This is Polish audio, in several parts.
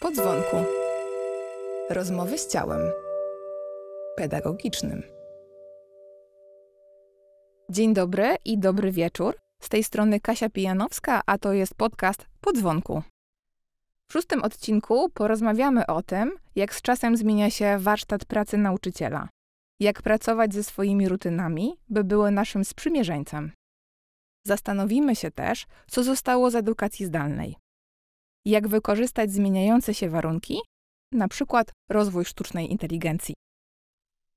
Podzwonku. Rozmowy z ciałem. Pedagogicznym. Dzień dobry i dobry wieczór. Z tej strony Kasia Pijanowska, a to jest podcast Podzwonku. W szóstym odcinku porozmawiamy o tym, jak z czasem zmienia się warsztat pracy nauczyciela. Jak pracować ze swoimi rutynami, by były naszym sprzymierzeńcem. Zastanowimy się też, co zostało z edukacji zdalnej jak wykorzystać zmieniające się warunki, na przykład rozwój sztucznej inteligencji.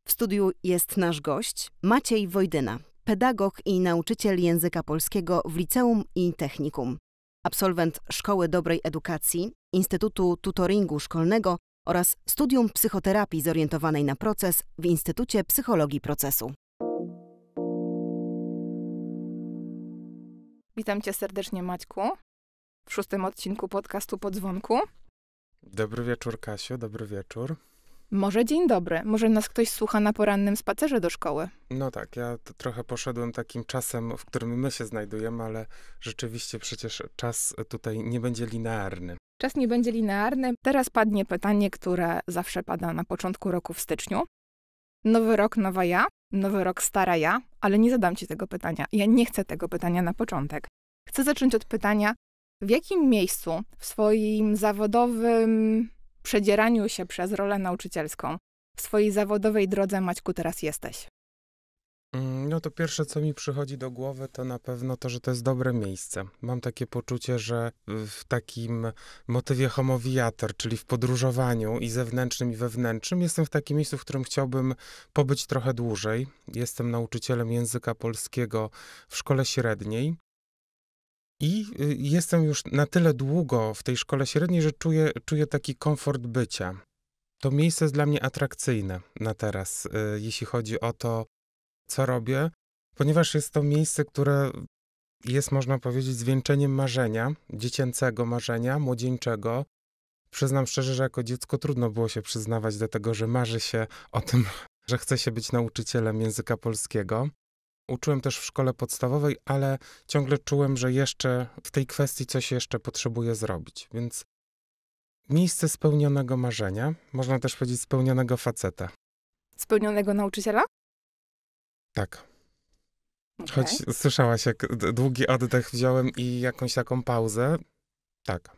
W studiu jest nasz gość Maciej Wojdyna, pedagog i nauczyciel języka polskiego w liceum i technikum, absolwent Szkoły Dobrej Edukacji, Instytutu Tutoringu Szkolnego oraz Studium Psychoterapii zorientowanej na proces w Instytucie Psychologii Procesu. Witam Cię serdecznie, Maćku w szóstym odcinku podcastu Podzwonku. Dobry wieczór, Kasiu, dobry wieczór. Może dzień dobry, może nas ktoś słucha na porannym spacerze do szkoły. No tak, ja trochę poszedłem takim czasem, w którym my się znajdujemy, ale rzeczywiście przecież czas tutaj nie będzie linearny. Czas nie będzie linearny. Teraz padnie pytanie, które zawsze pada na początku roku w styczniu. Nowy rok, nowa ja, nowy rok, stara ja, ale nie zadam ci tego pytania. Ja nie chcę tego pytania na początek. Chcę zacząć od pytania, w jakim miejscu w swoim zawodowym przedzieraniu się przez rolę nauczycielską, w swojej zawodowej drodze, Maćku, teraz jesteś? Mm, no to pierwsze, co mi przychodzi do głowy, to na pewno to, że to jest dobre miejsce. Mam takie poczucie, że w takim motywie homowiator, czyli w podróżowaniu i zewnętrznym, i wewnętrznym, jestem w takim miejscu, w którym chciałbym pobyć trochę dłużej. Jestem nauczycielem języka polskiego w szkole średniej. I y, jestem już na tyle długo w tej szkole średniej, że czuję, czuję taki komfort bycia. To miejsce jest dla mnie atrakcyjne na teraz, y, jeśli chodzi o to, co robię, ponieważ jest to miejsce, które jest, można powiedzieć, zwieńczeniem marzenia, dziecięcego marzenia, młodzieńczego. Przyznam szczerze, że jako dziecko trudno było się przyznawać do tego, że marzy się o tym, że chce się być nauczycielem języka polskiego uczyłem też w szkole podstawowej, ale ciągle czułem, że jeszcze w tej kwestii coś jeszcze potrzebuję zrobić. Więc miejsce spełnionego marzenia, można też powiedzieć spełnionego faceta. Spełnionego nauczyciela? Tak. Okay. Choć słyszałaś, jak długi oddech wziąłem i jakąś taką pauzę. Tak.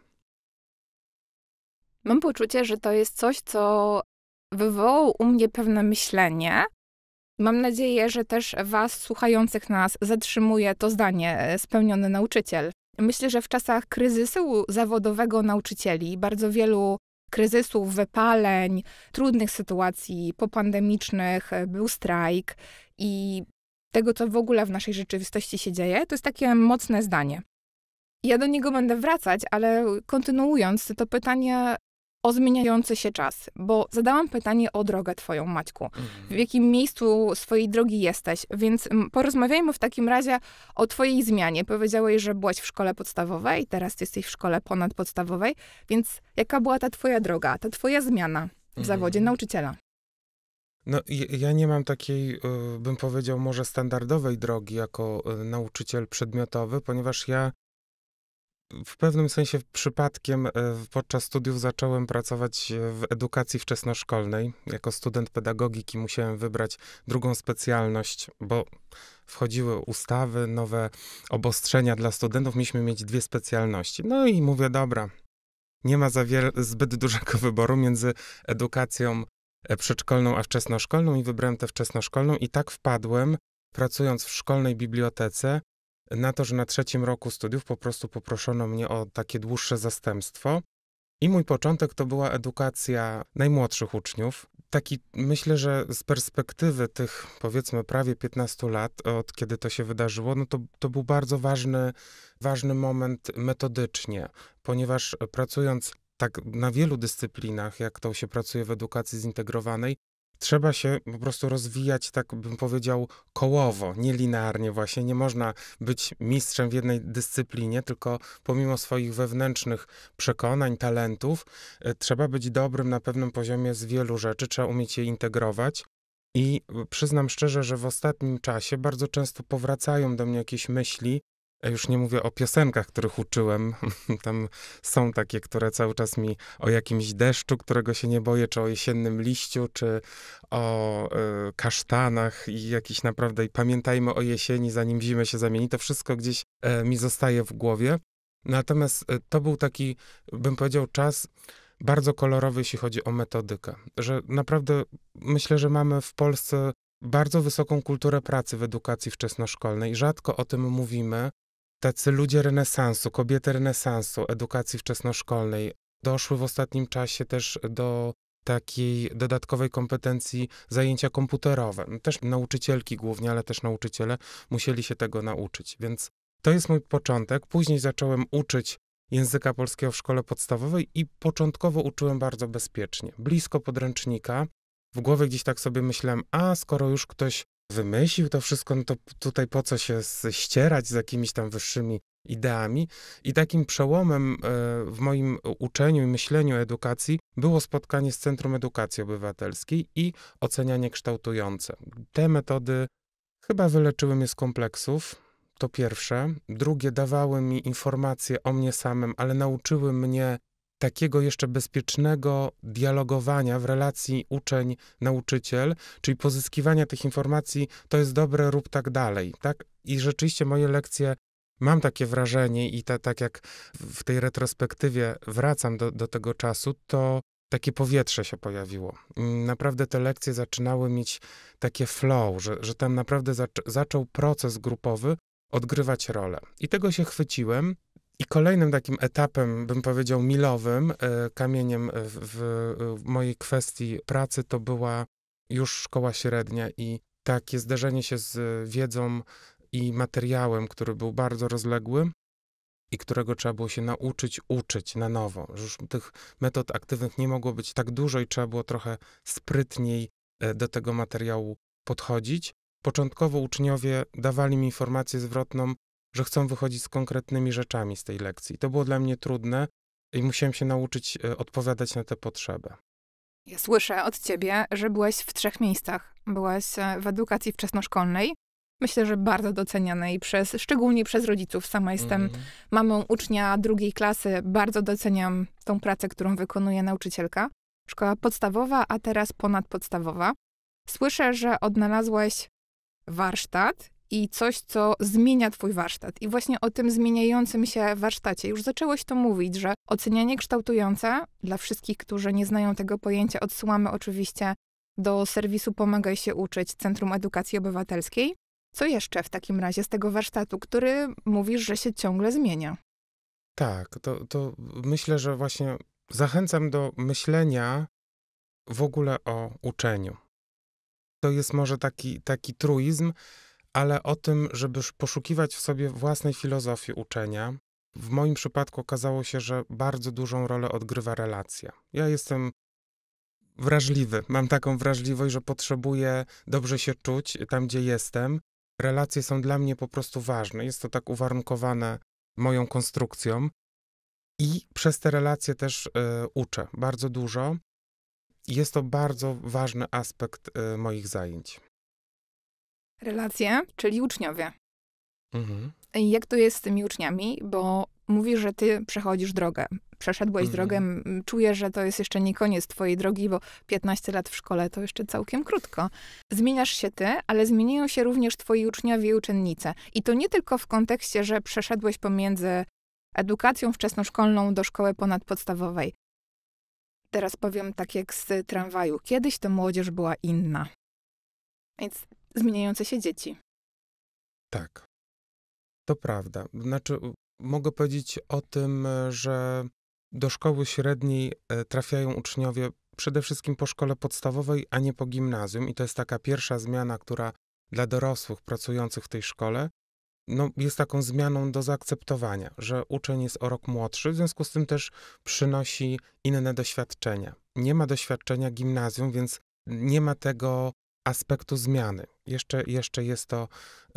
Mam poczucie, że to jest coś, co wywołało u mnie pewne myślenie, Mam nadzieję, że też Was, słuchających nas, zatrzymuje to zdanie e, spełniony nauczyciel. Myślę, że w czasach kryzysu zawodowego nauczycieli, bardzo wielu kryzysów, wypaleń, trudnych sytuacji popandemicznych, e, był strajk i tego, co w ogóle w naszej rzeczywistości się dzieje, to jest takie mocne zdanie. Ja do niego będę wracać, ale kontynuując, to pytanie o zmieniający się czas, bo zadałam pytanie o drogę twoją, Maćku. Mhm. W jakim miejscu swojej drogi jesteś? Więc porozmawiajmy w takim razie o twojej zmianie. Powiedziałeś, że byłaś w szkole podstawowej, teraz jesteś w szkole ponadpodstawowej, więc jaka była ta twoja droga, ta twoja zmiana w mhm. zawodzie mm. nauczyciela? No, ja nie mam takiej, e, bym powiedział, może standardowej drogi jako e, nauczyciel przedmiotowy, ponieważ ja w pewnym sensie przypadkiem e, podczas studiów zacząłem pracować e, w edukacji wczesnoszkolnej. Jako student pedagogiki musiałem wybrać drugą specjalność, bo wchodziły ustawy, nowe obostrzenia dla studentów. Mieliśmy mieć dwie specjalności. No i mówię, dobra, nie ma za wiele, zbyt dużego wyboru między edukacją e, przedszkolną a wczesnoszkolną i wybrałem tę wczesnoszkolną i tak wpadłem, pracując w szkolnej bibliotece, na to, że na trzecim roku studiów po prostu poproszono mnie o takie dłuższe zastępstwo. I mój początek to była edukacja najmłodszych uczniów. Taki, myślę, że z perspektywy tych powiedzmy prawie 15 lat, od kiedy to się wydarzyło, no to, to był bardzo ważny, ważny moment metodycznie, ponieważ pracując tak na wielu dyscyplinach, jak to się pracuje w edukacji zintegrowanej, trzeba się po prostu rozwijać, tak bym powiedział, kołowo, nielinearnie właśnie. Nie można być mistrzem w jednej dyscyplinie, tylko pomimo swoich wewnętrznych przekonań, talentów, e, trzeba być dobrym na pewnym poziomie z wielu rzeczy, trzeba umieć je integrować. I przyznam szczerze, że w ostatnim czasie bardzo często powracają do mnie jakieś myśli, ja już nie mówię o piosenkach, których uczyłem. Tam są takie, które cały czas mi o jakimś deszczu, którego się nie boję, czy o jesiennym liściu, czy o y, kasztanach i jakiś naprawdę. I pamiętajmy o jesieni, zanim zimę się zamieni. To wszystko gdzieś y, mi zostaje w głowie. Natomiast y, to był taki, bym powiedział, czas bardzo kolorowy, jeśli chodzi o metodykę. Że naprawdę myślę, że mamy w Polsce bardzo wysoką kulturę pracy w edukacji wczesnoszkolnej. Rzadko o tym mówimy, Tacy ludzie renesansu, kobiety renesansu, edukacji wczesnoszkolnej, doszły w ostatnim czasie też do takiej dodatkowej kompetencji zajęcia komputerowe. No, też nauczycielki głównie, ale też nauczyciele musieli się tego nauczyć. Więc to jest mój początek. Później zacząłem uczyć języka polskiego w szkole podstawowej i początkowo uczyłem bardzo bezpiecznie, blisko podręcznika. W głowie gdzieś tak sobie myślałem, a skoro już ktoś wymyślił to wszystko, no to tutaj po co się ścierać z jakimiś tam wyższymi ideami. I takim przełomem e, w moim uczeniu i myśleniu o edukacji było spotkanie z Centrum Edukacji Obywatelskiej i ocenianie kształtujące. Te metody chyba wyleczyły mnie z kompleksów. To pierwsze. Drugie, dawały mi informacje o mnie samym, ale nauczyły mnie takiego jeszcze bezpiecznego dialogowania w relacji uczeń-nauczyciel, czyli pozyskiwania tych informacji, to jest dobre, rób tak dalej, tak? I rzeczywiście moje lekcje mam takie wrażenie i ta, tak jak w tej retrospektywie wracam do, do tego czasu, to takie powietrze się pojawiło. Naprawdę te lekcje zaczynały mieć takie flow, że, że tam naprawdę zac zaczął proces grupowy odgrywać rolę. I tego się chwyciłem i kolejnym takim etapem, bym powiedział, milowym, e, kamieniem w, w mojej kwestii pracy to była już szkoła średnia i takie zderzenie się z wiedzą i materiałem, który był bardzo rozległy i którego trzeba było się nauczyć, uczyć na nowo. Już tych metod aktywnych nie mogło być tak dużo i trzeba było trochę sprytniej e, do tego materiału podchodzić. Początkowo uczniowie dawali mi informację zwrotną, że chcą wychodzić z konkretnymi rzeczami z tej lekcji. To było dla mnie trudne i musiałem się nauczyć e, odpowiadać na te potrzeby. Ja słyszę od ciebie, że byłaś w trzech miejscach. Byłaś e, w edukacji wczesnoszkolnej, myślę, że bardzo docenianej przez, szczególnie przez rodziców. Sama jestem mm. mamą ucznia drugiej klasy, bardzo doceniam tą pracę, którą wykonuje nauczycielka. Szkoła podstawowa, a teraz ponadpodstawowa. Słyszę, że odnalazłaś warsztat i coś, co zmienia twój warsztat. I właśnie o tym zmieniającym się warsztacie już zaczęłoś to mówić, że ocenianie kształtujące, dla wszystkich, którzy nie znają tego pojęcia, odsyłamy oczywiście do serwisu Pomagaj się uczyć Centrum Edukacji Obywatelskiej. Co jeszcze w takim razie z tego warsztatu, który mówisz, że się ciągle zmienia? Tak, to, to myślę, że właśnie zachęcam do myślenia w ogóle o uczeniu. To jest może taki, taki truizm, ale o tym, żeby poszukiwać w sobie własnej filozofii uczenia. W moim przypadku okazało się, że bardzo dużą rolę odgrywa relacja. Ja jestem wrażliwy, mam taką wrażliwość, że potrzebuję dobrze się czuć tam, gdzie jestem. Relacje są dla mnie po prostu ważne. Jest to tak uwarunkowane moją konstrukcją. I przez te relacje też y, uczę bardzo dużo. Jest to bardzo ważny aspekt y, moich zajęć relacje, czyli uczniowie. Mhm. Jak to jest z tymi uczniami? Bo mówisz, że ty przechodzisz drogę. Przeszedłeś mhm. drogę, czuję, że to jest jeszcze nie koniec twojej drogi, bo 15 lat w szkole to jeszcze całkiem krótko. Zmieniasz się ty, ale zmieniają się również twoi uczniowie i uczennice. I to nie tylko w kontekście, że przeszedłeś pomiędzy edukacją wczesnoszkolną do szkoły ponadpodstawowej. Teraz powiem tak jak z tramwaju. Kiedyś to młodzież była inna. Więc zmieniające się dzieci. Tak. To prawda. Znaczy, mogę powiedzieć o tym, e, że do szkoły średniej e, trafiają uczniowie przede wszystkim po szkole podstawowej, a nie po gimnazjum, i to jest taka pierwsza zmiana, która dla dorosłych pracujących w tej szkole no, jest taką zmianą do zaakceptowania, że uczeń jest o rok młodszy, w związku z tym też przynosi inne doświadczenia. Nie ma doświadczenia gimnazjum, więc nie ma tego aspektu zmiany. Jeszcze, jeszcze jest to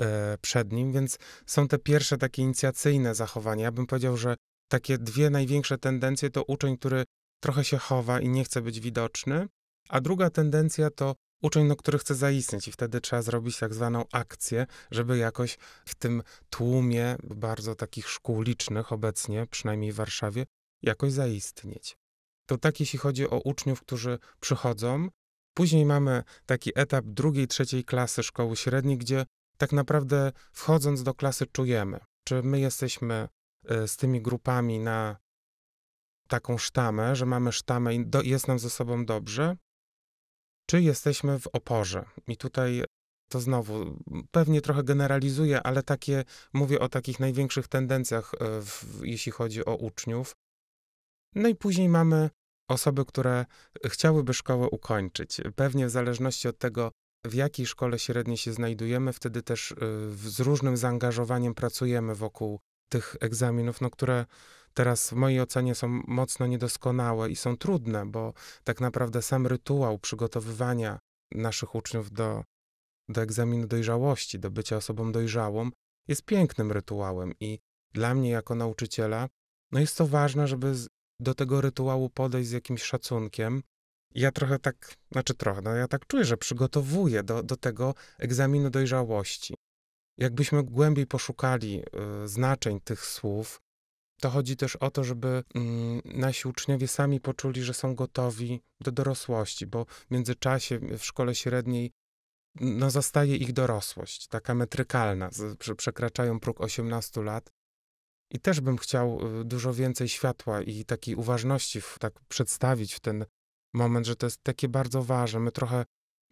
e, przed nim, więc są te pierwsze takie inicjacyjne zachowania. Ja bym powiedział, że takie dwie największe tendencje to uczeń, który trochę się chowa i nie chce być widoczny, a druga tendencja to uczeń, no, który chce zaistnieć i wtedy trzeba zrobić tak zwaną akcję, żeby jakoś w tym tłumie bardzo takich szkół licznych obecnie, przynajmniej w Warszawie, jakoś zaistnieć. To tak, jeśli chodzi o uczniów, którzy przychodzą, Później mamy taki etap drugiej, trzeciej klasy szkoły średniej, gdzie tak naprawdę wchodząc do klasy czujemy, czy my jesteśmy y, z tymi grupami na taką sztamę, że mamy sztamę i do, jest nam ze sobą dobrze, czy jesteśmy w oporze. I tutaj to znowu pewnie trochę generalizuję, ale takie mówię o takich największych tendencjach, y, w, jeśli chodzi o uczniów. No i później mamy osoby, które chciałyby szkołę ukończyć. Pewnie w zależności od tego, w jakiej szkole średniej się znajdujemy, wtedy też y, z różnym zaangażowaniem pracujemy wokół tych egzaminów, no, które teraz w mojej ocenie są mocno niedoskonałe i są trudne, bo tak naprawdę sam rytuał przygotowywania naszych uczniów do, do egzaminu dojrzałości, do bycia osobą dojrzałą, jest pięknym rytuałem i dla mnie jako nauczyciela no jest to ważne, żeby do tego rytuału podejść z jakimś szacunkiem. Ja trochę tak, znaczy trochę, no ja tak czuję, że przygotowuję do, do tego egzaminu dojrzałości. Jakbyśmy głębiej poszukali y, znaczeń tych słów, to chodzi też o to, żeby y, nasi uczniowie sami poczuli, że są gotowi do dorosłości, bo w międzyczasie w szkole średniej no, zostaje ich dorosłość, taka metrykalna, z, przekraczają próg 18 lat i też bym chciał y, dużo więcej światła i takiej uważności w, tak przedstawić w ten moment, że to jest takie bardzo ważne. My trochę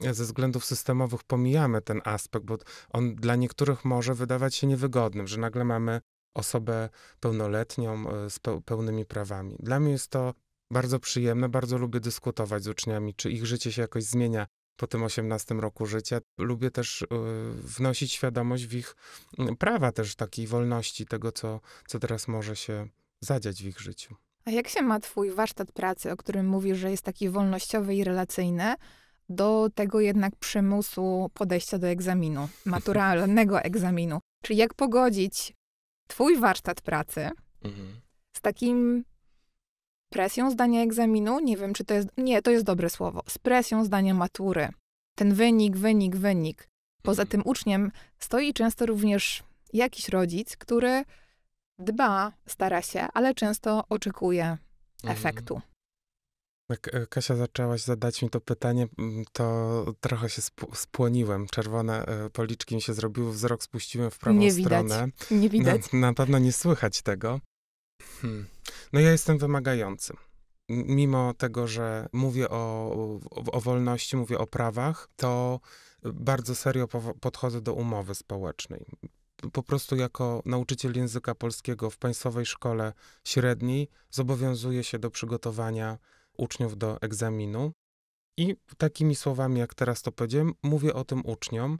e, ze względów systemowych pomijamy ten aspekt, bo on dla niektórych może wydawać się niewygodnym, że nagle mamy osobę pełnoletnią e, z pełnymi prawami. Dla mnie jest to bardzo przyjemne, bardzo lubię dyskutować z uczniami, czy ich życie się jakoś zmienia po tym 18 roku życia. Lubię też y, wnosić świadomość w ich mm, prawa też takiej wolności, tego, co, co teraz może się zadziać w ich życiu. A jak się ma twój warsztat pracy, o którym mówisz, że jest taki wolnościowy i relacyjny, do tego jednak przymusu podejścia do egzaminu, maturalnego egzaminu? Czyli jak pogodzić twój warsztat pracy mhm. z takim presją zdania egzaminu, nie wiem czy to jest, nie, to jest dobre słowo, z presją zdania matury. Ten wynik, wynik, wynik. Poza mhm. tym uczniem stoi często również jakiś rodzic, który dba, stara się, ale często oczekuje mhm. efektu. Jak e, Kasia zaczęłaś zadać mi to pytanie, mm, to trochę się spłoniłem. Czerwone e, policzki mi się zrobiły, wzrok spuściłem w prawą nie widać, stronę. Nie widać. Na, na pewno nie słychać tego. Hmm. No ja jestem wymagającym mimo tego, że mówię o, o, o, wolności, mówię o prawach, to bardzo serio podchodzę do umowy społecznej. Po prostu jako nauczyciel języka polskiego w państwowej szkole średniej zobowiązuję się do przygotowania uczniów do egzaminu. I takimi słowami, jak teraz to powiedziałem, mówię o tym uczniom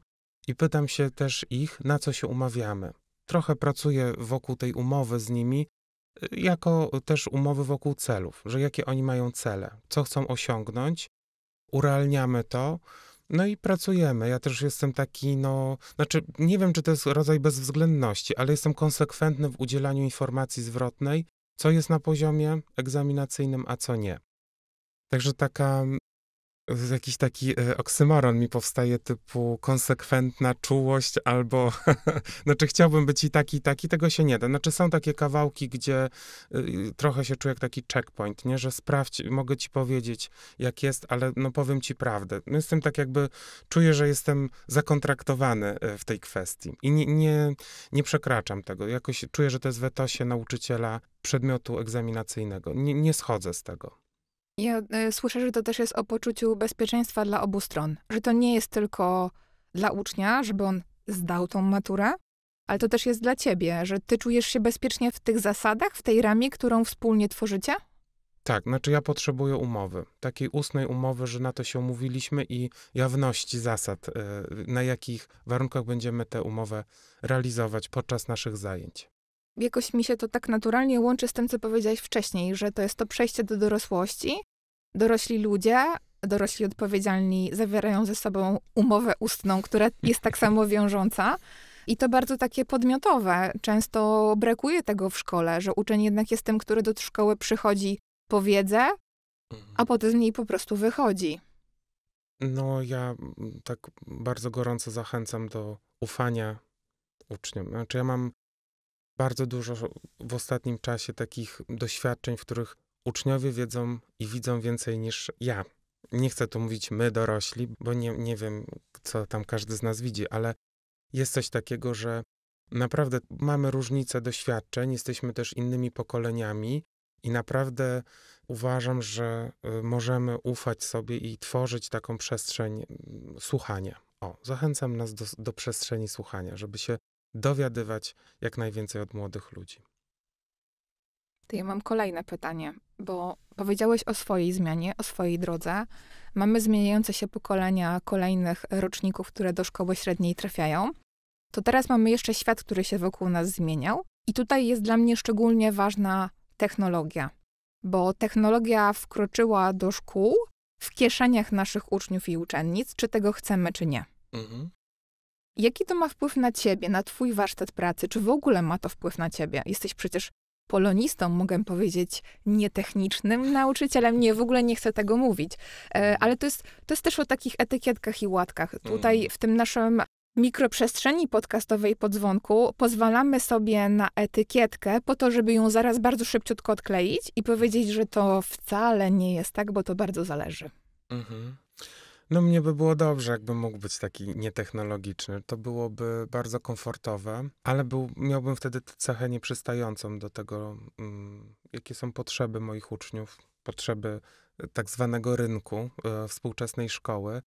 i pytam się też ich, na co się umawiamy. Trochę pracuję wokół tej umowy z nimi, jako też umowy wokół celów, że jakie oni mają cele, co chcą osiągnąć, urealniamy to, no i pracujemy. Ja też jestem taki, no, znaczy nie wiem, czy to jest rodzaj bezwzględności, ale jestem konsekwentny w udzielaniu informacji zwrotnej, co jest na poziomie egzaminacyjnym, a co nie. Także taka jakiś taki e, oksymoron mi powstaje typu konsekwentna czułość albo znaczy chciałbym być i taki, i taki, tego się nie da. Znaczy są takie kawałki, gdzie e, trochę się czuję jak taki checkpoint, nie? Że sprawdź, mogę ci powiedzieć jak jest, ale no powiem ci prawdę. No jestem tak jakby, czuję, że jestem zakontraktowany e, w tej kwestii i nie, nie, nie przekraczam tego. Jakoś czuję, że to jest w etosie nauczyciela przedmiotu egzaminacyjnego. Nie, nie schodzę z tego. Ja y, słyszę, że to też jest o poczuciu bezpieczeństwa dla obu stron. Że to nie jest tylko dla ucznia, żeby on zdał tą maturę, ale to też jest dla ciebie, że ty czujesz się bezpiecznie w tych zasadach, w tej ramie, którą wspólnie tworzycie? Tak, znaczy ja potrzebuję umowy, takiej ustnej umowy, że na to się umówiliśmy i jawności zasad, e, na jakich warunkach będziemy tę umowę realizować podczas naszych zajęć jakoś mi się to tak naturalnie łączy z tym, co powiedziałeś wcześniej, że to jest to przejście do dorosłości. Dorośli ludzie, dorośli odpowiedzialni zawierają ze sobą umowę ustną, która jest tak samo wiążąca. I to bardzo takie podmiotowe. Często brakuje tego w szkole, że uczeń jednak jest tym, który do szkoły przychodzi po wiedzę, a mhm. potem z niej po prostu wychodzi. No, ja mm, tak bardzo gorąco zachęcam do ufania uczniom. Znaczy, ja mam bardzo dużo w ostatnim czasie takich doświadczeń, w których uczniowie wiedzą i widzą więcej niż ja. Nie chcę tu mówić my dorośli, bo nie, nie wiem, co tam każdy z nas widzi, ale jest coś takiego, że naprawdę mamy różnice doświadczeń, jesteśmy też innymi pokoleniami i naprawdę uważam, że y, możemy ufać sobie i tworzyć taką przestrzeń mm, słuchania. O, zachęcam nas do, do przestrzeni słuchania, żeby się dowiadywać jak najwięcej od młodych ludzi. To ja mam kolejne pytanie, bo powiedziałeś o swojej zmianie, o swojej drodze. Mamy zmieniające się pokolenia kolejnych roczników, które do szkoły średniej trafiają. To teraz mamy jeszcze świat, który się wokół nas zmieniał. I tutaj jest dla mnie szczególnie ważna technologia, bo technologia wkroczyła do szkół w kieszeniach naszych uczniów i uczennic, czy tego chcemy, czy nie. Mhm. Jaki to ma wpływ na ciebie, na twój warsztat pracy? Czy w ogóle ma to wpływ na ciebie? Jesteś przecież polonistą, mogę powiedzieć, nietechnicznym nauczycielem. Nie, w ogóle nie chcę tego mówić. E, mhm. Ale to jest, to jest też o takich etykietkach i łatkach. Tutaj mhm. w tym naszym mikroprzestrzeni podcastowej podzwonku pozwalamy sobie na etykietkę po to, żeby ją zaraz bardzo szybciutko odkleić i powiedzieć, że to wcale nie jest tak, bo to bardzo zależy. Mhm. No mnie by było dobrze, jakby mógł być taki nietechnologiczny. To byłoby bardzo komfortowe, ale był, miałbym wtedy cechę nieprzystającą do tego, um, jakie są potrzeby moich uczniów, potrzeby e, tak zwanego rynku e, współczesnej szkoły.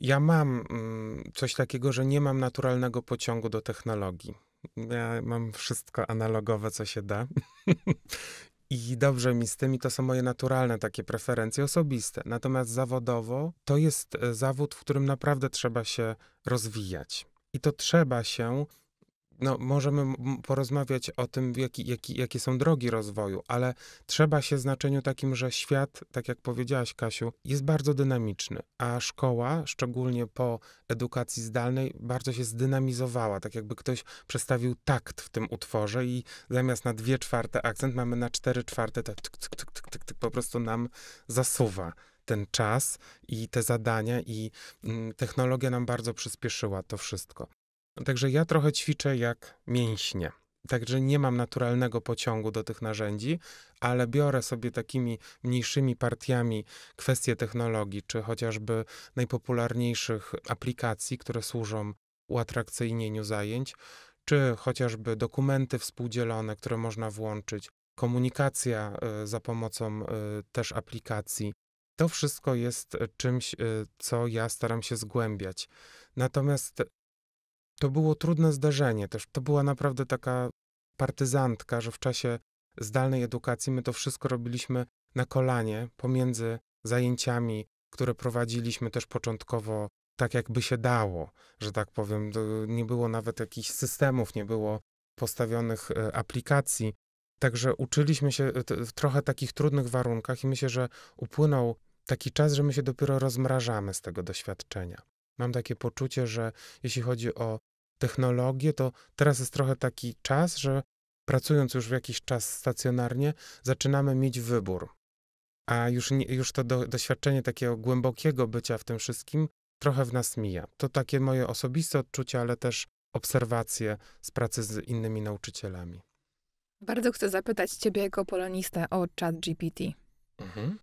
Ja mam um, coś takiego, że nie mam naturalnego pociągu do technologii. Ja mam wszystko analogowe, co się da. i dobrze mi z tym, i to są moje naturalne takie preferencje osobiste. Natomiast zawodowo to jest e, zawód, w którym naprawdę trzeba się rozwijać. I to trzeba się no, możemy porozmawiać o tym, jaki, jaki, jakie są drogi rozwoju, ale trzeba się w znaczeniu takim, że świat, tak jak powiedziałaś, Kasiu, jest bardzo dynamiczny, a szkoła, szczególnie po edukacji zdalnej, bardzo się zdynamizowała. Tak jakby ktoś przestawił takt w tym utworze i zamiast na dwie czwarte akcent mamy na cztery czwarte, tak tyk, tyk, tyk, tyk, tyk, po prostu nam zasuwa ten czas i te zadania, i mm, technologia nam bardzo przyspieszyła to wszystko. Także ja trochę ćwiczę jak mięśnie. Także nie mam naturalnego pociągu do tych narzędzi, ale biorę sobie takimi mniejszymi partiami kwestie technologii, czy chociażby najpopularniejszych aplikacji, które służą uatrakcyjnieniu zajęć, czy chociażby dokumenty współdzielone, które można włączyć, komunikacja y, za pomocą y, też aplikacji. To wszystko jest y, czymś, co ja staram się zgłębiać. Natomiast to było trudne zdarzenie też. To była naprawdę taka partyzantka, że w czasie zdalnej edukacji my to wszystko robiliśmy na kolanie pomiędzy zajęciami, które prowadziliśmy też początkowo tak, jakby się dało, że tak powiem. Nie było nawet jakichś systemów, nie było postawionych e, aplikacji. Także uczyliśmy się e, w trochę takich trudnych warunkach i myślę, że upłynął taki czas, że my się dopiero rozmrażamy z tego doświadczenia. Mam takie poczucie, że jeśli chodzi o technologię, to teraz jest trochę taki czas, że pracując już w jakiś czas stacjonarnie, zaczynamy mieć wybór. A już, nie, już to do, doświadczenie takiego głębokiego bycia w tym wszystkim trochę w nas mija. To takie moje osobiste odczucia, ale też obserwacje z pracy z innymi nauczycielami. Bardzo chcę zapytać Ciebie jako polonista o ChatGPT. Mhm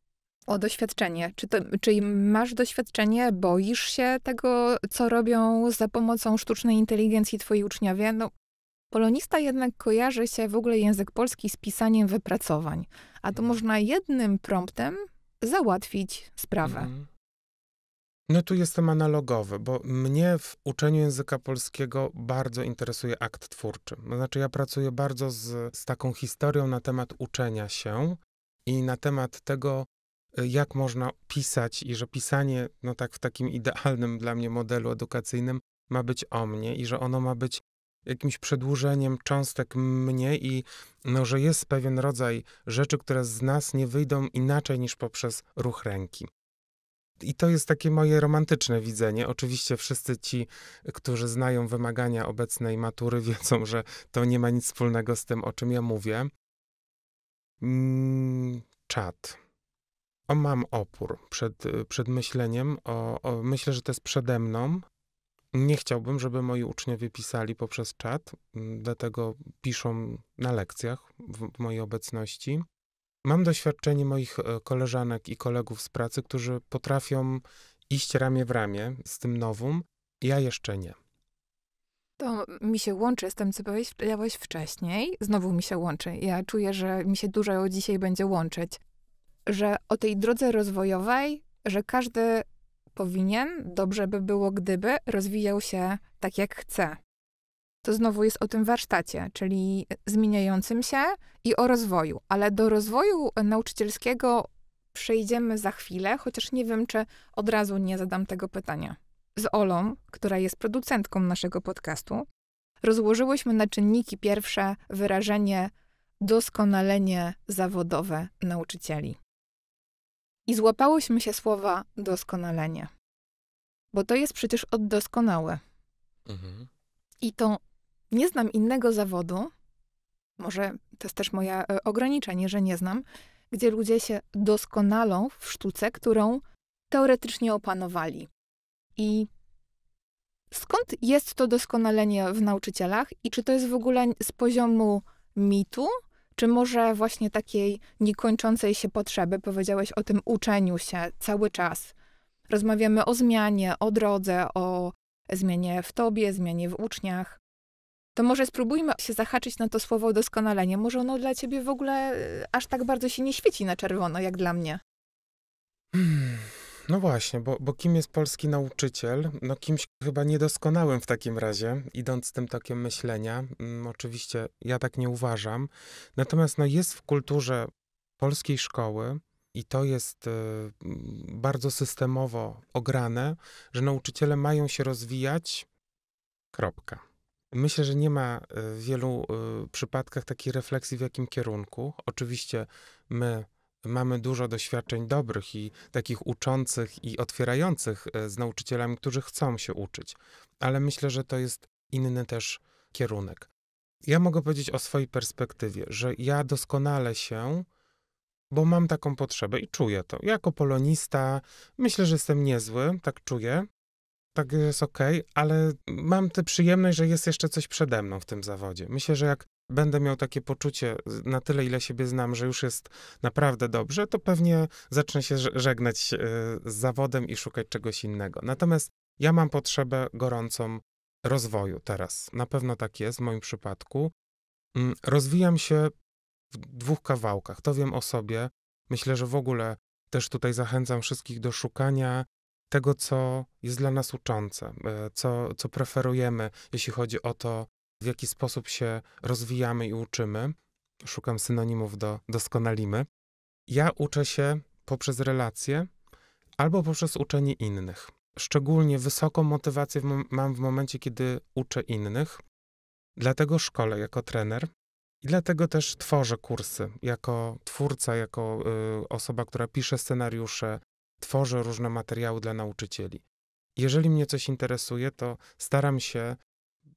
o doświadczenie. Czy, to, czy masz doświadczenie, boisz się tego, co robią za pomocą sztucznej inteligencji twoi uczniowie? No, polonista jednak kojarzy się w ogóle język polski z pisaniem wypracowań, a to mhm. można jednym promptem załatwić sprawę. Mhm. No tu jestem analogowy, bo mnie w uczeniu języka polskiego bardzo interesuje akt twórczy. Znaczy ja pracuję bardzo z, z taką historią na temat uczenia się i na temat tego, Y, jak można pisać i że pisanie, no tak w takim idealnym dla mnie modelu edukacyjnym, ma być o mnie i że ono ma być jakimś przedłużeniem cząstek mnie i no, że jest pewien rodzaj rzeczy, które z nas nie wyjdą inaczej niż poprzez ruch ręki. I to jest takie moje romantyczne widzenie. Oczywiście wszyscy ci, którzy znają wymagania obecnej matury, wiedzą, że to nie ma nic wspólnego z tym, o czym ja mówię. Mm, czat o, mam opór przed, przed myśleniem, o, o, myślę, że to jest przede mną. Nie chciałbym, żeby moi uczniowie pisali poprzez czat, mm, dlatego piszą na lekcjach w, w mojej obecności. Mam doświadczenie moich e, koleżanek i kolegów z pracy, którzy potrafią iść ramię w ramię z tym nowym. Ja jeszcze nie. To mi się łączy z tym, co powiedziałeś wcześniej. Znowu mi się łączy. Ja czuję, że mi się dużo dzisiaj będzie łączyć że o tej drodze rozwojowej, że każdy powinien, dobrze by było, gdyby rozwijał się tak, jak chce. To znowu jest o tym warsztacie, czyli zmieniającym się i o rozwoju, ale do rozwoju nauczycielskiego przejdziemy za chwilę, chociaż nie wiem, czy od razu nie zadam tego pytania. Z Olą, która jest producentką naszego podcastu, rozłożyłyśmy na czynniki pierwsze wyrażenie doskonalenie zawodowe nauczycieli. I złapałyśmy się słowa doskonalenie. Bo to jest przecież oddoskonałe. Mhm. I to nie znam innego zawodu, może to jest też moje e, ograniczenie, że nie znam, gdzie ludzie się doskonalą w sztuce, którą teoretycznie opanowali. I skąd jest to doskonalenie w nauczycielach i czy to jest w ogóle z poziomu mitu, czy może właśnie takiej niekończącej się potrzeby, powiedziałeś o tym uczeniu się cały czas. Rozmawiamy o zmianie, o drodze, o zmianie w tobie, zmianie w uczniach. To może spróbujmy się zahaczyć na to słowo doskonalenie. Może ono dla ciebie w ogóle y, aż tak bardzo się nie świeci na czerwono, jak dla mnie. Hmm. No właśnie, bo, bo kim jest polski nauczyciel? No kimś chyba niedoskonałym w takim razie, idąc tym tokiem myślenia. Mm, oczywiście ja tak nie uważam. Natomiast no jest w kulturze polskiej szkoły, i to jest y, mm, bardzo systemowo ograne, że nauczyciele mają się rozwijać. Kropka. Myślę, że nie ma y, w wielu y, przypadkach takiej refleksji, w jakim kierunku. Oczywiście my mamy dużo doświadczeń dobrych i takich uczących i otwierających e, z nauczycielami, którzy chcą się uczyć, ale myślę, że to jest inny też kierunek. Ja mogę powiedzieć o swojej perspektywie, że ja doskonale się, bo mam taką potrzebę i czuję to. Jako polonista myślę, że jestem niezły, tak czuję, tak jest ok, ale mam tę przyjemność, że jest jeszcze coś przede mną w tym zawodzie. Myślę, że jak będę miał takie poczucie na tyle, ile siebie znam, że już jest naprawdę dobrze, to pewnie zacznę się żegnać e, z zawodem i szukać czegoś innego. Natomiast ja mam potrzebę gorącą rozwoju teraz. Na pewno tak jest w moim przypadku. Mm, rozwijam się w dwóch kawałkach. To wiem o sobie. Myślę, że w ogóle też tutaj zachęcam wszystkich do szukania tego, co jest dla nas uczące, e, co, co preferujemy, jeśli chodzi o to, w jaki sposób się rozwijamy i uczymy. Szukam synonimów do doskonalimy. Ja uczę się poprzez relacje albo poprzez uczenie innych. Szczególnie wysoką motywację mam w momencie, kiedy uczę innych. Dlatego szkole jako trener i dlatego też tworzę kursy jako twórca, jako y, osoba, która pisze scenariusze, tworzę różne materiały dla nauczycieli. Jeżeli mnie coś interesuje, to staram się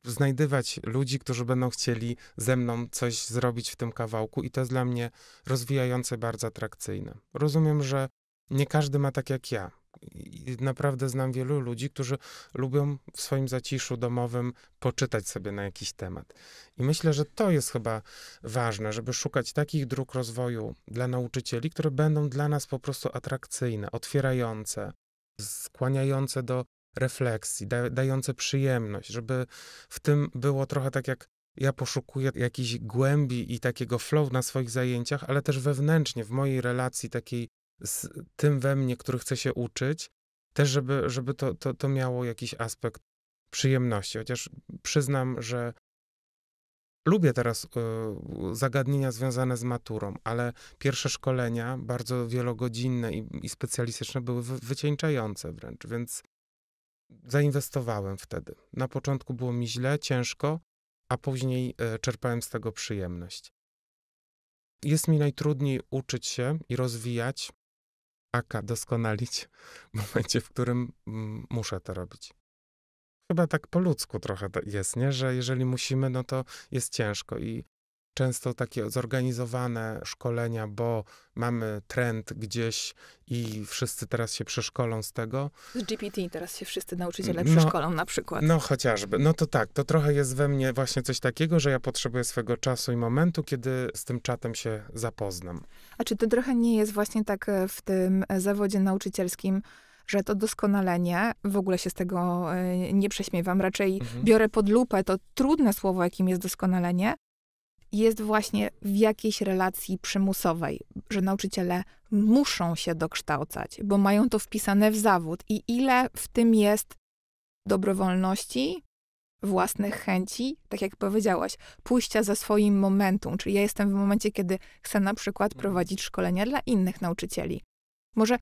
znajdywać ludzi, którzy będą chcieli ze mną coś zrobić w tym kawałku, i to jest dla mnie rozwijające, bardzo atrakcyjne. Rozumiem, że nie każdy ma tak jak ja. I naprawdę znam wielu ludzi, którzy lubią w swoim zaciszu domowym poczytać sobie na jakiś temat. I myślę, że to jest chyba ważne, żeby szukać takich dróg rozwoju dla nauczycieli, które będą dla nas po prostu atrakcyjne, otwierające, skłaniające do refleksji, da, dające przyjemność, żeby w tym było trochę tak jak ja poszukuję jakiejś głębi i takiego flow na swoich zajęciach, ale też wewnętrznie, w mojej relacji takiej z tym we mnie, który chcę się uczyć, też żeby, żeby to, to, to miało jakiś aspekt przyjemności. Chociaż przyznam, że lubię teraz y, zagadnienia związane z maturą, ale pierwsze szkolenia, bardzo wielogodzinne i, i specjalistyczne, były wycieńczające wręcz, więc zainwestowałem wtedy. Na początku było mi źle, ciężko, a później e, czerpałem z tego przyjemność. Jest mi najtrudniej uczyć się i rozwijać, aka doskonalić w momencie, w którym mm, muszę to robić. Chyba tak po ludzku trochę jest, nie? że jeżeli musimy, no to jest ciężko i często takie zorganizowane szkolenia, bo mamy trend gdzieś i wszyscy teraz się przeszkolą z tego. Z GPT teraz się wszyscy nauczyciele no, przeszkolą na przykład. No chociażby. No to tak, to trochę jest we mnie właśnie coś takiego, że ja potrzebuję swego czasu i momentu, kiedy z tym czatem się zapoznam. A czy to trochę nie jest właśnie tak e, w tym e, zawodzie nauczycielskim, że to doskonalenie, w ogóle się z tego e, nie prześmiewam, raczej mhm. biorę pod lupę to trudne słowo, jakim jest doskonalenie, jest właśnie w jakiejś relacji przymusowej, że nauczyciele muszą się dokształcać, bo mają to wpisane w zawód. I ile w tym jest dobrowolności, własnych chęci, tak jak powiedziałaś, pójścia za swoim momentum, czyli ja jestem w momencie, kiedy chcę na przykład mhm. prowadzić szkolenia dla innych nauczycieli. Może,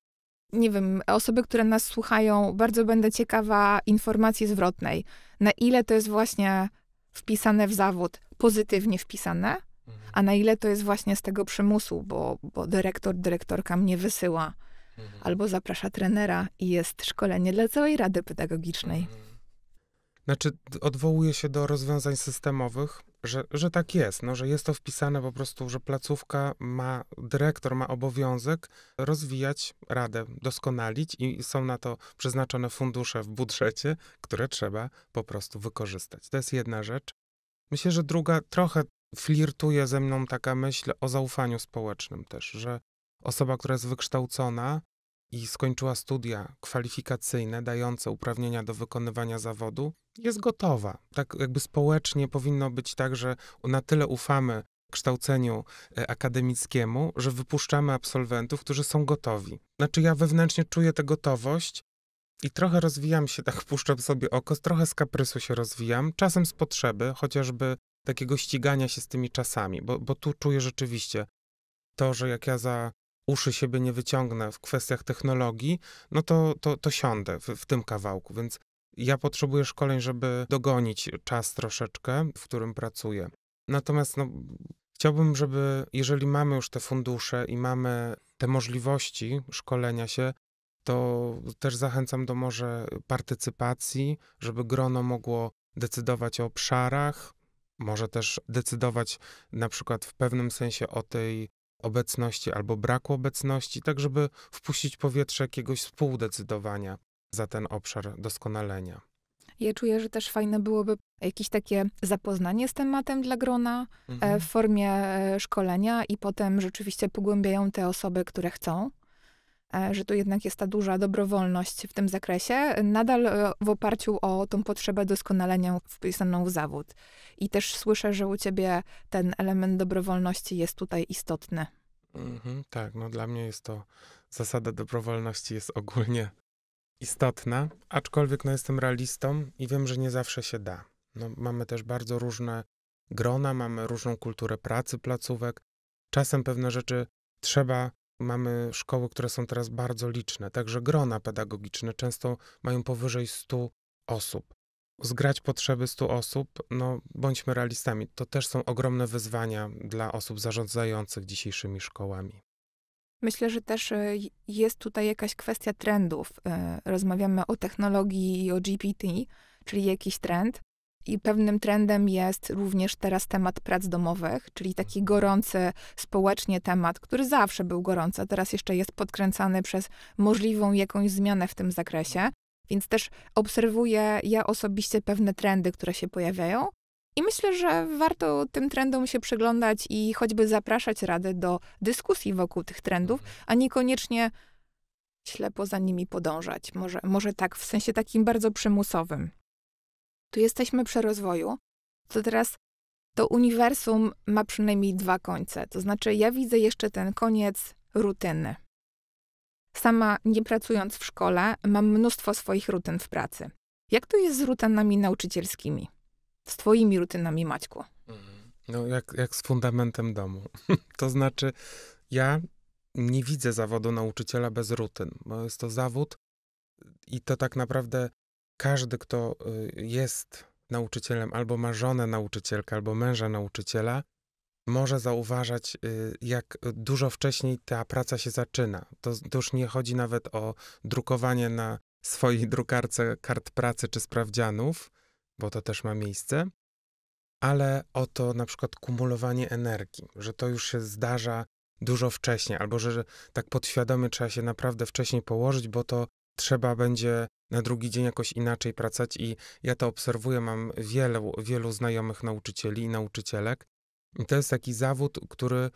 nie wiem, osoby, które nas słuchają, bardzo będę ciekawa informacji zwrotnej, na ile to jest właśnie wpisane w zawód, pozytywnie wpisane, mhm. a na ile to jest właśnie z tego przymusu, bo, bo dyrektor, dyrektorka mnie wysyła mhm. albo zaprasza trenera i jest szkolenie dla całej rady pedagogicznej. Mhm. Znaczy, odwołuje się do rozwiązań systemowych, że, że tak jest, no, że jest to wpisane po prostu, że placówka ma, dyrektor ma obowiązek rozwijać radę, doskonalić i są na to przeznaczone fundusze w budżecie, które trzeba po prostu wykorzystać. To jest jedna rzecz. Myślę, że druga trochę flirtuje ze mną taka myśl o zaufaniu społecznym też, że osoba, która jest wykształcona, i skończyła studia kwalifikacyjne dające uprawnienia do wykonywania zawodu, jest gotowa. Tak jakby społecznie powinno być tak, że na tyle ufamy kształceniu e, akademickiemu, że wypuszczamy absolwentów, którzy są gotowi. Znaczy ja wewnętrznie czuję tę gotowość i trochę rozwijam się, tak puszczam sobie oko, trochę z kaprysu się rozwijam, czasem z potrzeby, chociażby takiego ścigania się z tymi czasami, bo, bo tu czuję rzeczywiście to, że jak ja za uszy siebie nie wyciągnę w kwestiach technologii, no to, to, to siądę w, w tym kawałku. Więc ja potrzebuję szkoleń, żeby dogonić czas troszeczkę, w którym pracuję. Natomiast no, chciałbym, żeby jeżeli mamy już te fundusze i mamy te możliwości szkolenia się, to też zachęcam do może partycypacji, żeby grono mogło decydować o obszarach, może też decydować na przykład w pewnym sensie o tej obecności albo braku obecności, tak żeby wpuścić powietrze jakiegoś współdecydowania za ten obszar doskonalenia. Ja czuję, że też fajne byłoby jakieś takie zapoznanie z tematem dla grona e, mhm. w formie e, szkolenia i potem rzeczywiście pogłębiają te osoby, które chcą E, że tu jednak jest ta duża dobrowolność w tym zakresie, nadal e, w oparciu o tą potrzebę doskonalenia wpisaną w zawód. I też słyszę, że u ciebie ten element dobrowolności jest tutaj istotny. Mhm, tak, no dla mnie jest to zasada dobrowolności jest ogólnie istotna, aczkolwiek no jestem realistą i wiem, że nie zawsze się da. No, mamy też bardzo różne grona, mamy różną kulturę pracy placówek. Czasem pewne rzeczy trzeba Mamy szkoły, które są teraz bardzo liczne, także grona pedagogiczne często mają powyżej 100 osób. Zgrać potrzeby 100 osób, no bądźmy realistami, to też są ogromne wyzwania dla osób zarządzających dzisiejszymi szkołami. Myślę, że też e, jest tutaj jakaś kwestia trendów. E, rozmawiamy o technologii i o GPT, czyli jakiś trend. I pewnym trendem jest również teraz temat prac domowych, czyli taki gorący społecznie temat, który zawsze był gorący, a teraz jeszcze jest podkręcany przez możliwą jakąś zmianę w tym zakresie. Więc też obserwuję ja osobiście pewne trendy, które się pojawiają. I myślę, że warto tym trendom się przyglądać i choćby zapraszać Rady do dyskusji wokół tych trendów, mhm. a niekoniecznie ślepo za nimi podążać. Może, może tak, w sensie takim bardzo przymusowym tu jesteśmy przy rozwoju, to teraz to uniwersum ma przynajmniej dwa końce. To znaczy, ja widzę jeszcze ten koniec rutyny. Sama nie pracując w szkole, mam mnóstwo swoich rutyn w pracy. Jak to jest z rutynami nauczycielskimi? Z twoimi rutynami, Maćku? Mhm. No, jak, jak z fundamentem domu. to znaczy, ja nie widzę zawodu nauczyciela bez rutyn, bo jest to zawód i to tak naprawdę każdy, kto y, jest nauczycielem albo ma żonę nauczycielkę, albo męża nauczyciela, może zauważać, y, jak dużo wcześniej ta praca się zaczyna. To, to już nie chodzi nawet o drukowanie na swojej drukarce kart pracy czy sprawdzianów, bo to też ma miejsce, ale o to, na przykład kumulowanie energii, że to już się zdarza dużo wcześniej, albo że, że tak podświadomie trzeba się naprawdę wcześniej położyć, bo to trzeba będzie na drugi dzień jakoś inaczej pracować i ja to obserwuję, mam wielu, wielu znajomych nauczycieli i nauczycielek. I to jest taki zawód, który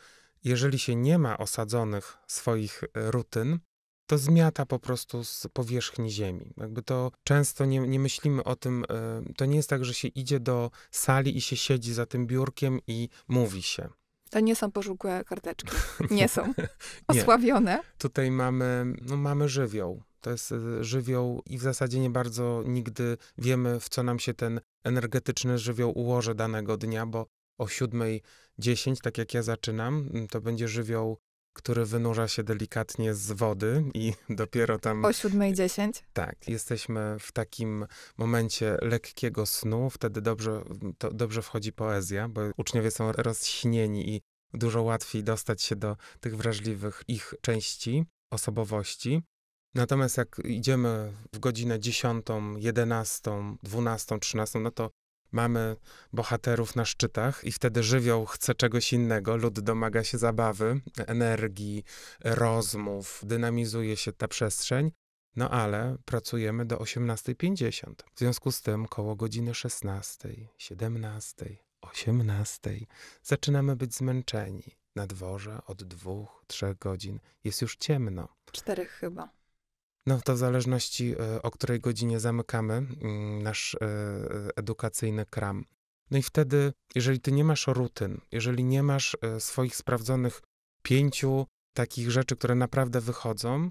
jeżeli się nie ma osadzonych swoich e, rutyn, to zmiata po prostu z powierzchni ziemi. Jakby to często nie, nie myślimy o tym, e, to nie jest tak, że się idzie do sali i się siedzi za tym biurkiem i mówi się. To nie są pożółkłe karteczki. Nie są. Osławione. nie. Tutaj mamy, no, mamy żywioł. To jest e, żywioł i w zasadzie nie bardzo nigdy wiemy, w co nam się ten energetyczny żywioł ułoży danego dnia, bo o 7.10, tak jak ja zaczynam, mm, to będzie żywioł który wynurza się delikatnie z wody i dopiero tam... O 7.10? Tak, jesteśmy w takim momencie lekkiego snu, wtedy dobrze, mm, dobrze wchodzi poezja, bo uczniowie są rozśnieni i dużo łatwiej dostać się do tych wrażliwych ich części osobowości. Natomiast jak idziemy w godzinę 10, 11, 12, 13, no to mamy bohaterów na szczytach i wtedy żywioł chce czegoś innego, lud domaga się zabawy, energii, rozmów, dynamizuje się ta przestrzeń. No ale pracujemy do 18.50. W związku z tym koło godziny 16, 17, 18 zaczynamy być zmęczeni. Na dworze od dwóch, trzech godzin jest już ciemno. Czterech chyba. No, to w zależności e, o której godzinie zamykamy mm, nasz e, e, edukacyjny kram. No i wtedy, jeżeli ty nie masz rutyn, jeżeli nie masz swoich sprawdzonych pięciu takich rzeczy, które naprawdę wychodzą,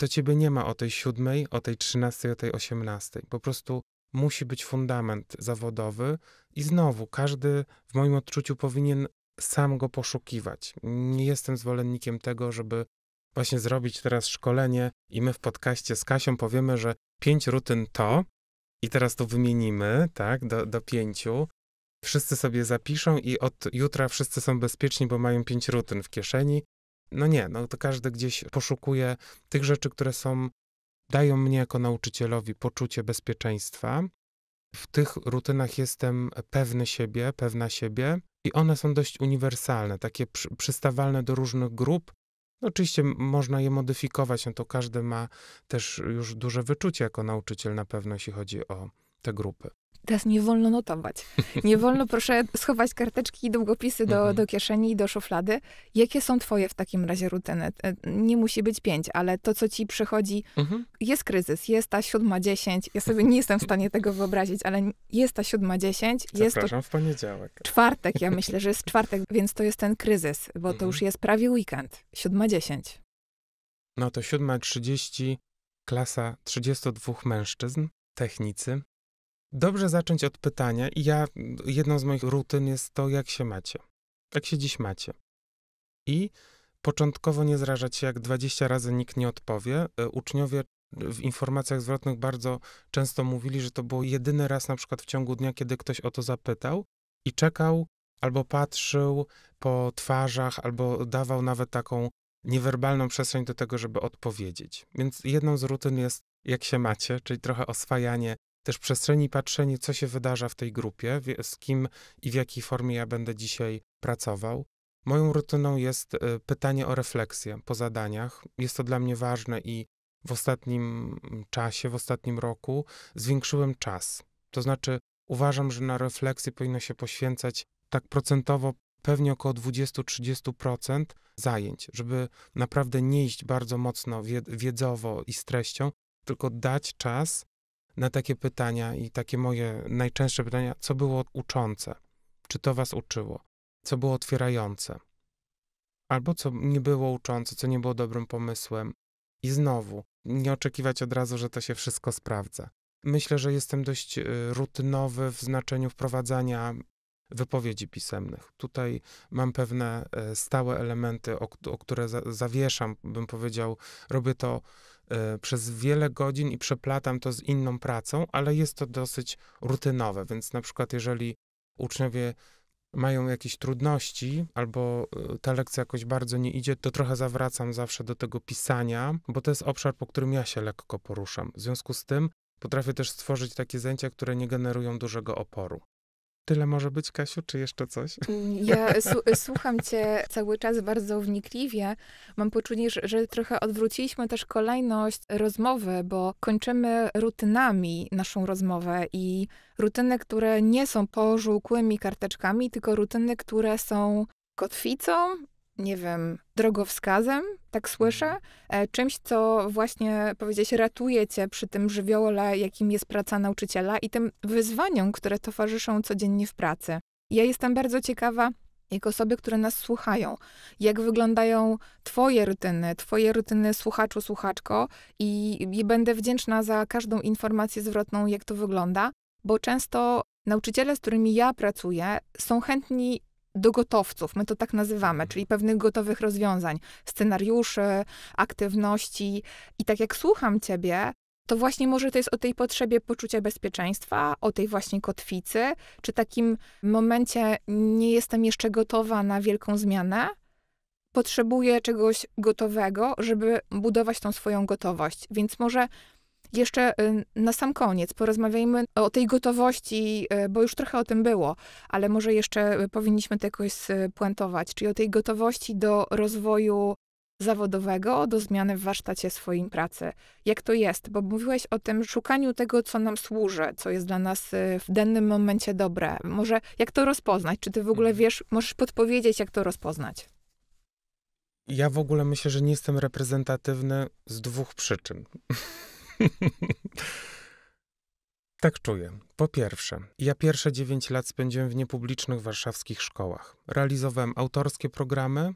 to ciebie nie ma o tej siódmej, o tej trzynastej, o tej osiemnastej. Po prostu musi być fundament zawodowy i znowu każdy w moim odczuciu powinien sam go poszukiwać. Nie jestem zwolennikiem tego, żeby właśnie zrobić teraz szkolenie i my w podcaście z Kasią powiemy, że pięć rutyn to i teraz to wymienimy, tak, do, do pięciu. Wszyscy sobie zapiszą i od jutra wszyscy są bezpieczni, bo mają pięć rutyn w kieszeni. No nie, no to każdy gdzieś poszukuje tych rzeczy, które są, dają mnie jako nauczycielowi poczucie bezpieczeństwa. W tych rutynach jestem pewny siebie, pewna siebie i one są dość uniwersalne, takie przy, przystawalne do różnych grup, Oczywiście można je modyfikować, no to każdy ma też już duże wyczucie jako nauczyciel na pewno, jeśli chodzi o te grupy. Teraz nie wolno notować. Nie wolno, proszę, schować karteczki i długopisy do, mhm. do kieszeni i do szuflady. Jakie są twoje w takim razie rutyny? E, nie musi być pięć, ale to, co ci przychodzi, mhm. jest kryzys, jest ta siódma dziesięć. Ja sobie nie jestem w stanie tego wyobrazić, ale jest ta siódma dziesięć. Zapraszam w poniedziałek. Czwartek, ja myślę, że jest czwartek, więc to jest ten kryzys, bo to już mhm. jest prawie weekend. Siódma dziesięć. No to siódma trzydzieści, klasa 32 mężczyzn, technicy, Dobrze zacząć od pytania i ja, jedną z moich rutyn jest to, jak się macie. Jak się dziś macie. I początkowo nie zrażać się, jak 20 razy nikt nie odpowie. E, uczniowie w informacjach zwrotnych bardzo często mówili, że to było jedyny raz na przykład w ciągu dnia, kiedy ktoś o to zapytał i czekał albo patrzył po twarzach, albo dawał nawet taką niewerbalną przestrzeń do tego, żeby odpowiedzieć. Więc jedną z rutyn jest jak się macie, czyli trochę oswajanie też przestrzeni patrzenie, co się wydarza w tej grupie, z kim i w jakiej formie ja będę dzisiaj pracował. Moją rutyną jest y, pytanie o refleksję po zadaniach. Jest to dla mnie ważne i w ostatnim czasie, w ostatnim roku zwiększyłem czas. To znaczy, uważam, że na refleksję powinno się poświęcać tak procentowo pewnie około 20-30% zajęć, żeby naprawdę nie iść bardzo mocno wiedzowo i z treścią, tylko dać czas na takie pytania i takie moje najczęstsze pytania, co było uczące, czy to was uczyło, co było otwierające, albo co nie było uczące, co nie było dobrym pomysłem. I znowu, nie oczekiwać od razu, że to się wszystko sprawdza. Myślę, że jestem dość y, rutynowy w znaczeniu wprowadzania wypowiedzi pisemnych. Tutaj mam pewne y, stałe elementy, o, o które za, zawieszam, bym powiedział, robię to E, przez wiele godzin i przeplatam to z inną pracą, ale jest to dosyć rutynowe, więc na przykład jeżeli uczniowie mają jakieś trudności albo e, ta lekcja jakoś bardzo nie idzie, to trochę zawracam zawsze do tego pisania, bo to jest obszar, po którym ja się lekko poruszam. W związku z tym potrafię też stworzyć takie zajęcia, które nie generują dużego oporu. Tyle może być, Kasiu, czy jeszcze coś? Mm, ja słucham cię cały czas bardzo wnikliwie. Mam poczucie, że, że trochę odwróciliśmy też kolejność rozmowy, bo kończymy rutynami naszą rozmowę i rutyny, które nie są pożółkłymi karteczkami, tylko rutyny, które są kotwicą nie wiem, drogowskazem, tak słyszę, mhm. e, czymś, co właśnie powiedzieć ratuje cię przy tym żywiole, jakim jest praca nauczyciela i tym wyzwaniom, które towarzyszą codziennie w pracy. Ja jestem bardzo ciekawa, jak osoby, które nas słuchają, jak wyglądają Twoje rutyny, Twoje rutyny słuchaczu, słuchaczko, i, i będę wdzięczna za każdą informację zwrotną, jak to wygląda, bo często nauczyciele, z którymi ja pracuję, są chętni do gotowców, my to tak nazywamy, czyli pewnych gotowych rozwiązań, scenariuszy, aktywności. I tak jak słucham ciebie, to właśnie może to jest o tej potrzebie poczucia bezpieczeństwa, o tej właśnie kotwicy, czy takim momencie nie jestem jeszcze gotowa na wielką zmianę, potrzebuję czegoś gotowego, żeby budować tą swoją gotowość. Więc może jeszcze y, na sam koniec porozmawiajmy o tej gotowości, y, bo już trochę o tym było, ale może jeszcze y, powinniśmy to jakoś spuentować, czyli o tej gotowości do rozwoju zawodowego, do zmiany w warsztacie swoim pracy. Jak to jest? Bo mówiłeś o tym szukaniu tego, co nam służy, co jest dla nas w dennym momencie dobre. Może jak to rozpoznać? Czy ty w ogóle mhm. wiesz, możesz podpowiedzieć, jak to rozpoznać? Ja w ogóle myślę, że nie jestem reprezentatywny z dwóch przyczyn. Tak czuję. Po pierwsze, ja pierwsze 9 lat spędziłem w niepublicznych warszawskich szkołach. Realizowałem autorskie programy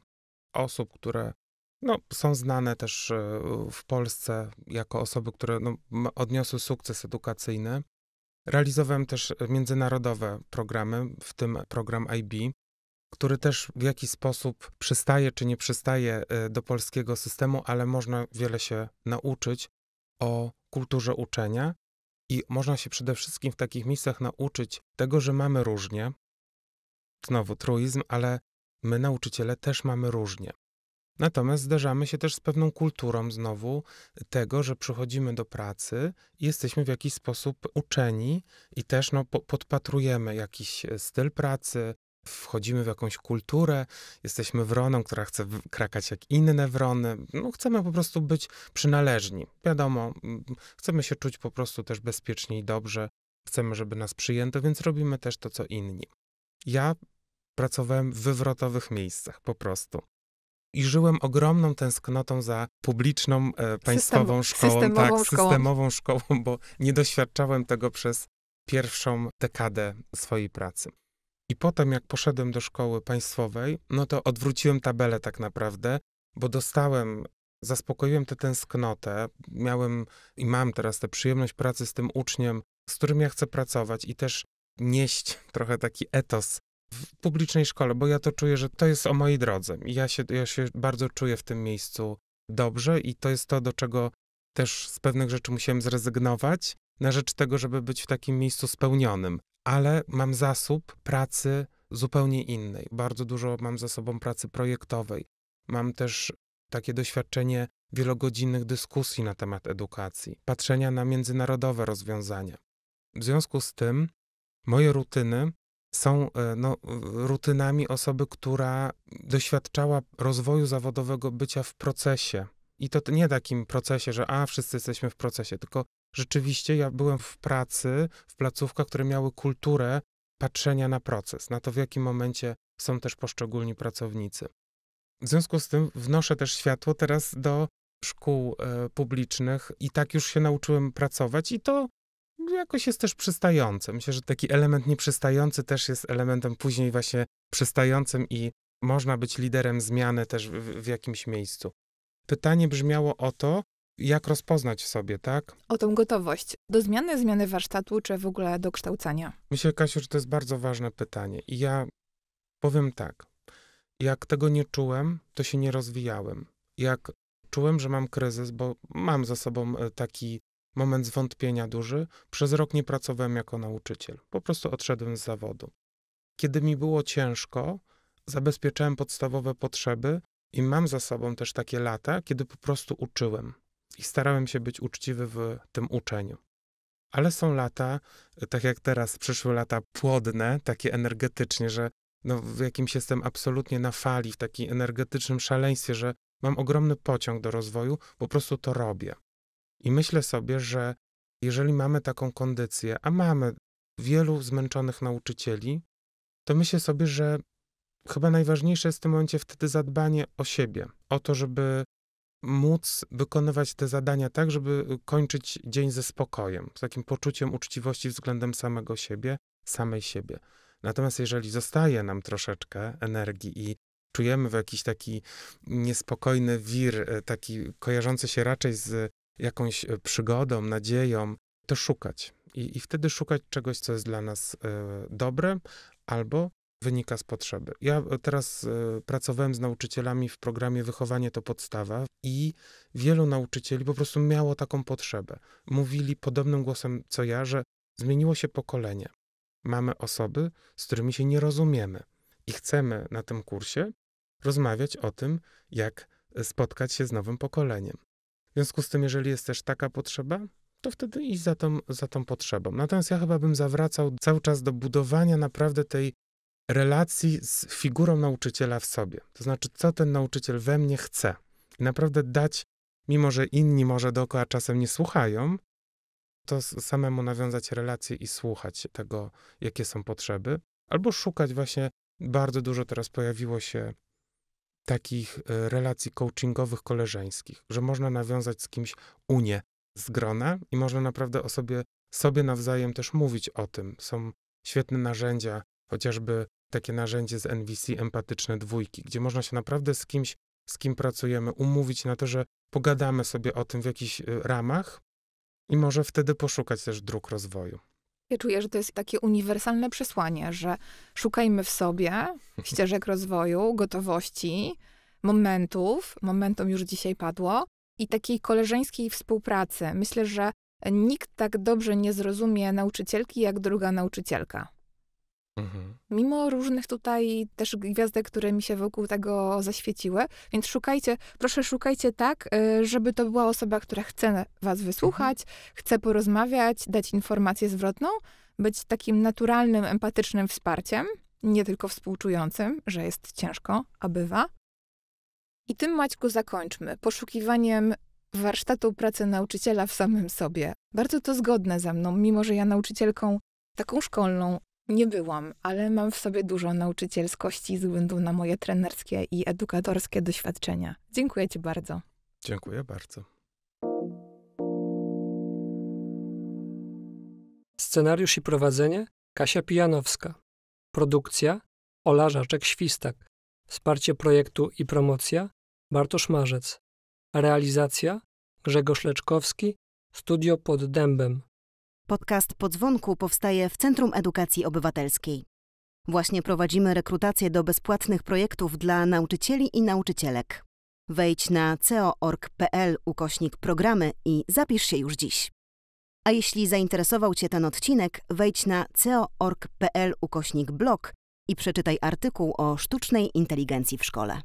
osób, które no, są znane też e, w Polsce jako osoby, które no, odniosły sukces edukacyjny. Realizowałem też międzynarodowe programy, w tym program IB, który też w jakiś sposób przystaje czy nie przystaje e, do polskiego systemu, ale można wiele się nauczyć o kulturze uczenia i można się przede wszystkim w takich miejscach nauczyć tego, że mamy różnie. Znowu truizm, ale my nauczyciele też mamy różnie. Natomiast zderzamy się też z pewną kulturą znowu tego, że przychodzimy do pracy i jesteśmy w jakiś sposób uczeni i też no, podpatrujemy jakiś e, styl pracy, wchodzimy w jakąś kulturę, jesteśmy wroną, która chce krakać jak inne wrony. No, chcemy po prostu być przynależni. Wiadomo, mm, chcemy się czuć po prostu też bezpiecznie i dobrze. Chcemy, żeby nas przyjęto, więc robimy też to, co inni. Ja pracowałem w wywrotowych miejscach po prostu. I żyłem ogromną tęsknotą za publiczną, e, państwową System, szkołą, tak, systemową tak, szkołą. systemową szkołą, bo nie doświadczałem tego przez pierwszą dekadę swojej pracy. I potem, jak poszedłem do szkoły państwowej, no to odwróciłem tabelę tak naprawdę, bo dostałem, zaspokoiłem tę tęsknotę. Miałem i mam teraz tę przyjemność pracy z tym uczniem, z którym ja chcę pracować i też nieść trochę taki etos w publicznej szkole, bo ja to czuję, że to jest o mojej drodze. Ja się, ja się bardzo czuję w tym miejscu dobrze i to jest to, do czego też z pewnych rzeczy musiałem zrezygnować, na rzecz tego, żeby być w takim miejscu spełnionym ale mam zasób pracy zupełnie innej. Bardzo dużo mam za sobą pracy projektowej. Mam też takie doświadczenie wielogodzinnych dyskusji na temat edukacji, patrzenia na międzynarodowe rozwiązania. W związku z tym moje rutyny są e, no, e, rutynami osoby, która doświadczała rozwoju zawodowego bycia w procesie. I to nie takim procesie, że a wszyscy jesteśmy w procesie, tylko rzeczywiście ja byłem w pracy, w placówkach, które miały kulturę patrzenia na proces, na to w jakim momencie są też poszczególni pracownicy. W związku z tym wnoszę też światło teraz do szkół e, publicznych i tak już się nauczyłem pracować i to jakoś jest też przystające. Myślę, że taki element nieprzystający też jest elementem później właśnie przystającym i można być liderem zmiany też w, w jakimś miejscu. Pytanie brzmiało o to, jak rozpoznać sobie, tak? O tą gotowość do zmiany, zmiany warsztatu, czy w ogóle do kształcenia? Myślę, Kasiu, że to jest bardzo ważne pytanie. I ja powiem tak. Jak tego nie czułem, to się nie rozwijałem. Jak czułem, że mam kryzys, bo mam za sobą e, taki moment zwątpienia duży, przez rok nie pracowałem jako nauczyciel. Po prostu odszedłem z zawodu. Kiedy mi było ciężko, zabezpieczałem podstawowe potrzeby i mam za sobą też takie lata, kiedy po prostu uczyłem i starałem się być uczciwy w tym uczeniu. Ale są lata, tak jak teraz, przyszły lata płodne, takie energetycznie, że no, w jakimś jestem absolutnie na fali, w takim energetycznym szaleństwie, że mam ogromny pociąg do rozwoju, po prostu to robię. I myślę sobie, że jeżeli mamy taką kondycję, a mamy wielu zmęczonych nauczycieli, to myślę sobie, że chyba najważniejsze jest w tym momencie wtedy zadbanie o siebie, o to, żeby móc wykonywać te zadania tak, żeby y, kończyć dzień ze spokojem, z takim poczuciem uczciwości względem samego siebie, samej siebie. Natomiast jeżeli zostaje nam troszeczkę energii i czujemy w jakiś taki niespokojny wir, e, taki kojarzący się raczej z jakąś e, przygodą, nadzieją, to szukać. I, i wtedy szukać czegoś, co jest dla nas e, dobre, albo wynika z potrzeby. Ja e, teraz e, pracowałem z nauczycielami w programie Wychowanie to podstawa i wielu nauczycieli po prostu miało taką potrzebę. Mówili podobnym głosem co ja, że zmieniło się pokolenie. Mamy osoby, z którymi się nie rozumiemy i chcemy na tym kursie rozmawiać o tym, jak e, spotkać się z nowym pokoleniem. W związku z tym, jeżeli jest też taka potrzeba, to wtedy iść za tą, za tą potrzebą. Natomiast ja chyba bym zawracał cały czas do budowania naprawdę tej relacji z figurą nauczyciela w sobie. To znaczy, co ten nauczyciel we mnie chce. I naprawdę dać, mimo że inni może dookoła czasem nie słuchają, to samemu nawiązać relacje i słuchać tego, jakie są potrzeby, albo szukać właśnie bardzo dużo teraz pojawiło się takich e, relacji coachingowych, koleżeńskich, że można nawiązać z kimś unię z grona i można naprawdę o sobie, sobie nawzajem też mówić o tym. Są świetne narzędzia, chociażby takie narzędzie z NVC empatyczne dwójki, gdzie można się naprawdę z kimś, z kim pracujemy, umówić na to, że pogadamy sobie o tym w jakichś y, ramach i może wtedy poszukać też dróg rozwoju. Ja czuję, że to jest takie uniwersalne przesłanie, że szukajmy w sobie ścieżek rozwoju, gotowości, momentów, momentum już dzisiaj padło, i takiej koleżeńskiej współpracy. Myślę, że nikt tak dobrze nie zrozumie nauczycielki jak druga nauczycielka. Mhm. Mimo różnych tutaj też gwiazdek, które mi się wokół tego zaświeciły, więc szukajcie, proszę szukajcie tak, y, żeby to była osoba, która chce was wysłuchać, mhm. chce porozmawiać, dać informację zwrotną, być takim naturalnym, empatycznym wsparciem, nie tylko współczującym, że jest ciężko, a bywa. I tym, Maćku, zakończmy poszukiwaniem warsztatu pracy nauczyciela w samym sobie. Bardzo to zgodne ze mną, mimo że ja nauczycielką taką szkolną nie byłam, ale mam w sobie dużo nauczycielskości ze względu na moje trenerskie i edukatorskie doświadczenia. Dziękuję Ci bardzo. Dziękuję bardzo. Scenariusz i prowadzenie Kasia Pijanowska. Produkcja Ola Żaczek-Świstak. Wsparcie projektu i promocja Bartosz Marzec. Realizacja Grzegorz Leczkowski, Studio pod Dębem. Podcast Podzwonku powstaje w Centrum Edukacji Obywatelskiej. Właśnie prowadzimy rekrutację do bezpłatnych projektów dla nauczycieli i nauczycielek. Wejdź na co.org.pl ukośnik programy i zapisz się już dziś. A jeśli zainteresował Cię ten odcinek, wejdź na co.org.pl ukośnik blog i przeczytaj artykuł o sztucznej inteligencji w szkole.